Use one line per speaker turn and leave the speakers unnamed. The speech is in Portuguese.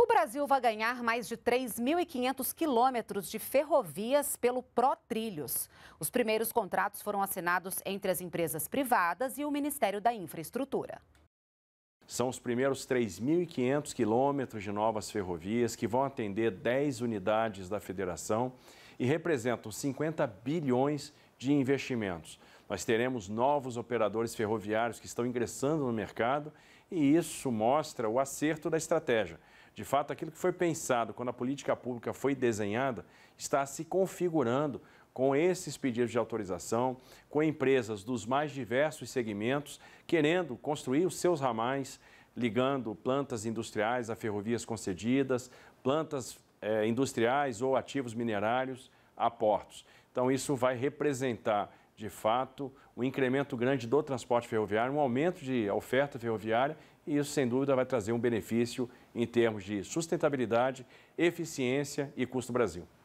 O Brasil vai ganhar mais de 3.500 quilômetros de ferrovias pelo Pró-Trilhos. Os primeiros contratos foram assinados entre as empresas privadas e o Ministério da Infraestrutura.
São os primeiros 3.500 quilômetros de novas ferrovias que vão atender 10 unidades da federação e representam 50 bilhões de investimentos. Nós teremos novos operadores ferroviários que estão ingressando no mercado e isso mostra o acerto da estratégia. De fato, aquilo que foi pensado quando a política pública foi desenhada está se configurando com esses pedidos de autorização, com empresas dos mais diversos segmentos querendo construir os seus ramais, ligando plantas industriais a ferrovias concedidas, plantas eh, industriais ou ativos minerários a portos. Então, isso vai representar, de fato, um incremento grande do transporte ferroviário, um aumento de oferta ferroviária, e isso, sem dúvida, vai trazer um benefício em termos de sustentabilidade, eficiência e custo Brasil.